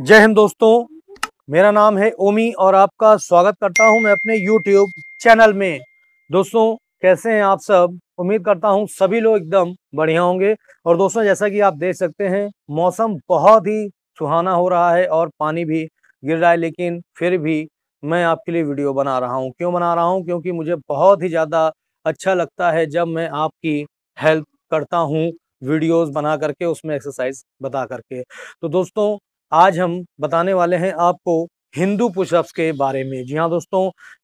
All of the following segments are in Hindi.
जय हिंद दोस्तों मेरा नाम है ओमी और आपका स्वागत करता हूं मैं अपने यूट्यूब चैनल में दोस्तों कैसे हैं आप सब उम्मीद करता हूं सभी लोग एकदम बढ़िया होंगे और दोस्तों जैसा कि आप देख सकते हैं मौसम बहुत ही सुहाना हो रहा है और पानी भी गिर रहा है लेकिन फिर भी मैं आपके लिए वीडियो बना रहा हूँ क्यों बना रहा हूँ क्योंकि मुझे बहुत ही ज़्यादा अच्छा लगता है जब मैं आपकी हेल्प करता हूँ वीडियोस बना करके उसमें एक्सरसाइज बता करके तो दोस्तों आज हम बताने वाले हैं आपको हिंदू पुशअप्स के बारे में जी हाँ दोस्तों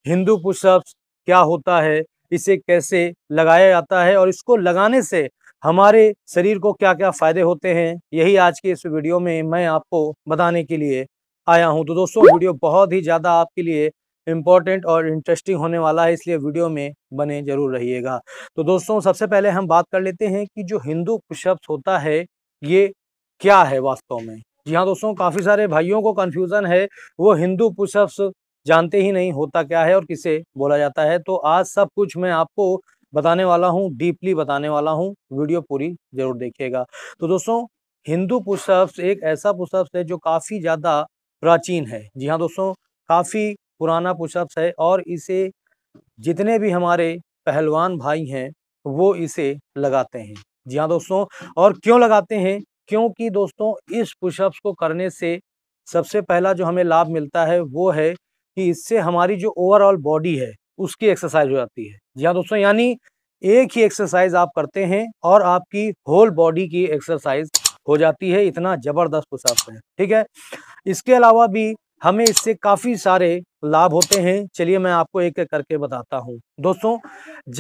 हिंदू पुशअप्स क्या होता है इसे कैसे लगाया जाता है और इसको लगाने से हमारे शरीर को क्या क्या फ़ायदे होते हैं यही आज के इस वीडियो में मैं आपको बताने के लिए आया हूं तो दोस्तों वीडियो बहुत ही ज़्यादा आपके लिए इम्पॉर्टेंट और इंटरेस्टिंग होने वाला है इसलिए वीडियो में बने जरूर रहिएगा तो दोस्तों सबसे पहले हम बात कर लेते हैं कि जो हिंदू पुशअप्स होता है ये क्या है वास्तव में जी हाँ दोस्तों काफ़ी सारे भाइयों को कन्फ्यूज़न है वो हिंदू पुशअप्स जानते ही नहीं होता क्या है और किसे बोला जाता है तो आज सब कुछ मैं आपको बताने वाला हूँ डीपली बताने वाला हूँ वीडियो पूरी ज़रूर देखिएगा तो दोस्तों हिंदू पुशअप्स एक ऐसा पुशअप्स है जो काफ़ी ज़्यादा प्राचीन है जी हाँ दोस्तों काफ़ी पुराना पुशअप्स है और इसे जितने भी हमारे पहलवान भाई हैं वो इसे लगाते हैं जी हाँ दोस्तों और क्यों लगाते हैं क्योंकि दोस्तों इस पुशअप्स को करने से सबसे पहला जो हमें लाभ मिलता है वो है कि इससे हमारी जो ओवरऑल बॉडी है उसकी एक्सरसाइज हो जाती है जी हाँ दोस्तों यानी एक ही एक्सरसाइज आप करते हैं और आपकी होल बॉडी की एक्सरसाइज हो जाती है इतना ज़बरदस्त पुशअप्स है ठीक है इसके अलावा भी हमें इससे काफ़ी सारे लाभ होते हैं चलिए मैं आपको एक एक करके बताता हूँ दोस्तों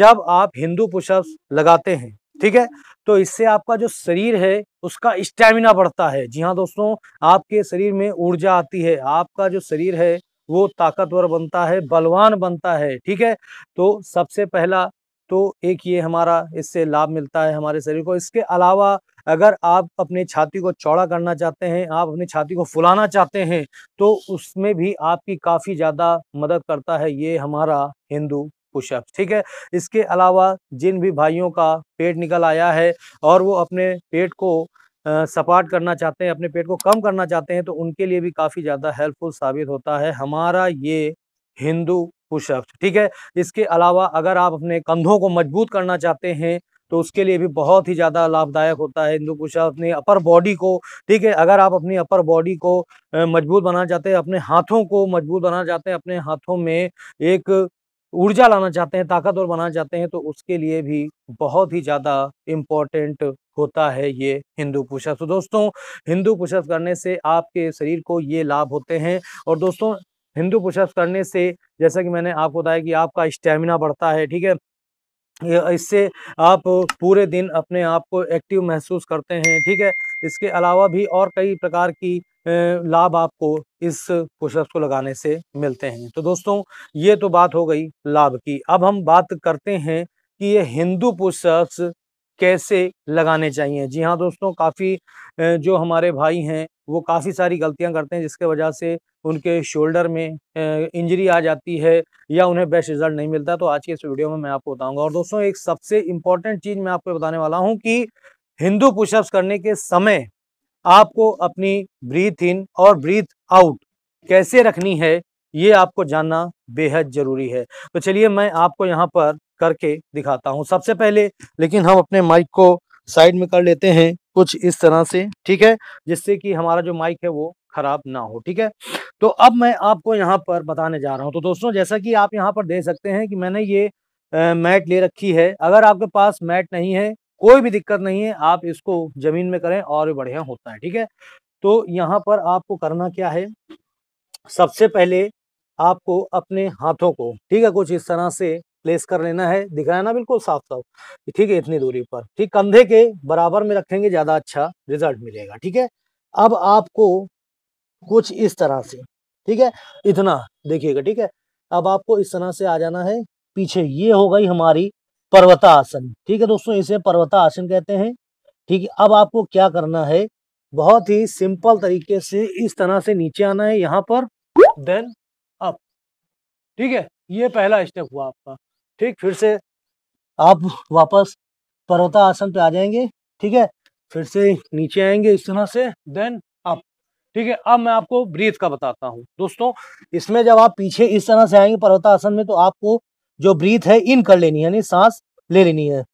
जब आप हिंदू पुशअप्स लगाते हैं ठीक है तो इससे आपका जो शरीर है उसका स्टेमिना बढ़ता है जी हाँ दोस्तों आपके शरीर में ऊर्जा आती है आपका जो शरीर है वो ताकतवर बनता है बलवान बनता है ठीक है तो सबसे पहला तो एक ये हमारा इससे लाभ मिलता है हमारे शरीर को इसके अलावा अगर आप अपने छाती को चौड़ा करना चाहते हैं आप अपनी छाती को फुलाना चाहते हैं तो उसमें भी आपकी काफ़ी ज़्यादा मदद करता है ये हमारा हिंदू पुशअप ठीक है इसके अलावा जिन भी भाइयों का पेट निकल आया है और वो अपने पेट को सपाट करना चाहते हैं अपने पेट को कम करना चाहते हैं तो उनके लिए भी काफ़ी ज़्यादा हेल्पफुल साबित होता है हमारा ये हिंदू पुशअप ठीक है इसके अलावा अगर आप अपने कंधों को मजबूत करना चाहते हैं तो उसके लिए भी बहुत ही ज़्यादा लाभदायक होता है हिंदू पुशअप अपनी अपर बॉडी को ठीक है अगर आप अपनी अपर बॉडी को मजबूत बनाना चाहते हैं अपने हाथों को मजबूत बनाना चाहते हैं अपने हाथों में एक ऊर्जा लाना चाहते हैं ताकतवर बनाना चाहते हैं तो उसके लिए भी बहुत ही ज़्यादा इम्पोर्टेंट होता है ये हिंदू पुशअप तो दोस्तों हिंदू पुशअप करने से आपके शरीर को ये लाभ होते हैं और दोस्तों हिंदू पुशअप करने से जैसा कि मैंने आपको बताया कि आपका स्टेमिना बढ़ता है ठीक है इससे आप पूरे दिन अपने आप को एक्टिव महसूस करते हैं ठीक है इसके अलावा भी और कई प्रकार की लाभ आपको इस पुशअप्स को लगाने से मिलते हैं तो दोस्तों ये तो बात हो गई लाभ की अब हम बात करते हैं कि ये हिंदू पुशअप्स कैसे लगाने चाहिए जी हाँ दोस्तों काफ़ी जो हमारे भाई हैं वो काफ़ी सारी गलतियां करते हैं जिसके वजह से उनके शोल्डर में इंजरी आ जाती है या उन्हें बेस्ट रिजल्ट नहीं मिलता तो आज की इस वीडियो में मैं आपको बताऊंगा और दोस्तों एक सबसे इम्पॉर्टेंट चीज़ मैं आपको बताने वाला हूँ कि हिंदू पुशअप्स करने के समय आपको अपनी ब्रीथ इन और ब्रीथ आउट कैसे रखनी है ये आपको जानना बेहद ज़रूरी है तो चलिए मैं आपको यहाँ पर करके दिखाता हूँ सबसे पहले लेकिन हम अपने माइक को साइड में कर लेते हैं कुछ इस तरह से ठीक है जिससे कि हमारा जो माइक है वो ख़राब ना हो ठीक है तो अब मैं आपको यहाँ पर बताने जा रहा हूँ तो दोस्तों जैसा कि आप यहाँ पर देख सकते हैं कि मैंने ये मैट ले रखी है अगर आपके पास मैट नहीं है कोई भी दिक्कत नहीं है आप इसको जमीन में करें और बढ़िया होता है ठीक है तो यहाँ पर आपको करना क्या है सबसे पहले आपको अपने हाथों को ठीक है कुछ इस तरह से प्लेस कर लेना है दिखाया ना बिल्कुल साफ साफ ठीक है इतनी दूरी पर ठीक कंधे के बराबर में रखेंगे ज़्यादा अच्छा रिजल्ट मिलेगा ठीक है अब आपको कुछ इस तरह से ठीक है इतना देखिएगा ठीक है अब आपको इस तरह से आ जाना है पीछे ये हो गई हमारी पर्वतासन ठीक है दोस्तों इसे पर्वतासन कहते हैं ठीक है अब आपको क्या करना है बहुत ही सिंपल तरीके से इस तरह से नीचे आना है यहाँ पर देन अप ठीक है ये पहला स्टेप हुआ आपका ठीक फिर से आप वापस पर्वतासन पे आ जाएंगे ठीक है फिर से नीचे आएंगे इस तरह से देन अप ठीक है अब मैं आपको ब्रीथ का बताता हूँ दोस्तों इसमें जब आप पीछे इस तरह से आएंगे पर्वतासन में तो आपको जो ब्रीथ है इन कर लेनी है यानी सांस ले लेनी है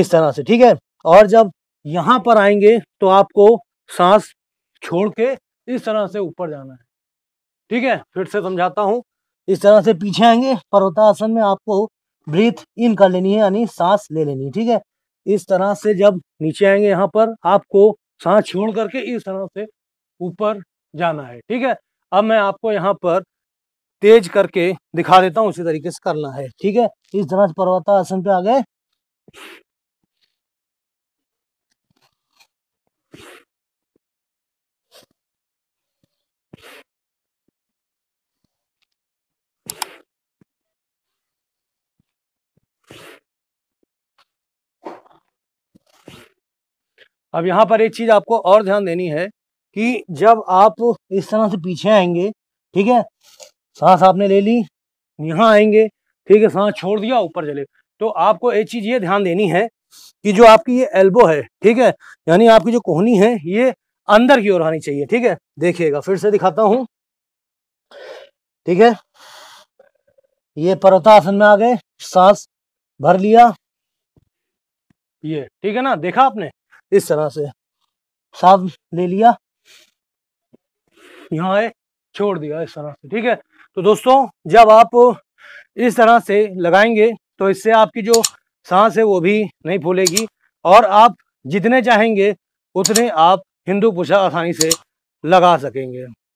इस तरह से ठीक है और जब यहाँ पर आएंगे तो आपको सांस छोड़ के इस तरह से ऊपर जाना है ठीक है फिर से समझाता हूँ इस तरह से पीछे आएंगे पर्वतासन में आपको ब्रीथ इन कर लेनी है यानी सांस ले लेनी है ठीक है इस तरह से जब नीचे आएंगे यहाँ पर आपको सांस छोड़ करके इस तरह से ऊपर जाना है ठीक है अब मैं आपको यहाँ पर तेज करके दिखा देता हूँ उसी तरीके से करना है ठीक है इस तरह से पर्वता आसन पे आ गए अब यहाँ पर एक चीज आपको और ध्यान देनी है कि जब आप इस तरह से पीछे आएंगे ठीक है सांस आपने ले ली यहाँ आएंगे ठीक है सांस छोड़ दिया ऊपर चले तो आपको एक चीज ये ध्यान देनी है कि जो आपकी ये एल्बो है ठीक है यानी आपकी जो कोहनी है ये अंदर की ओर आनी चाहिए ठीक है देखिएगा फिर से दिखाता हूं ठीक है ये पर्वतासन में आ गए सांस भर लिया ये ठीक है ना देखा आपने इस तरह से सांस ले लिया यहाँ आए छोड़ दिया इस तरह से ठीक है तो दोस्तों जब आप इस तरह से लगाएंगे तो इससे आपकी जो सांस है वो भी नहीं फूलेगी और आप जितने चाहेंगे उतने आप हिंदू पुशा आसानी से लगा सकेंगे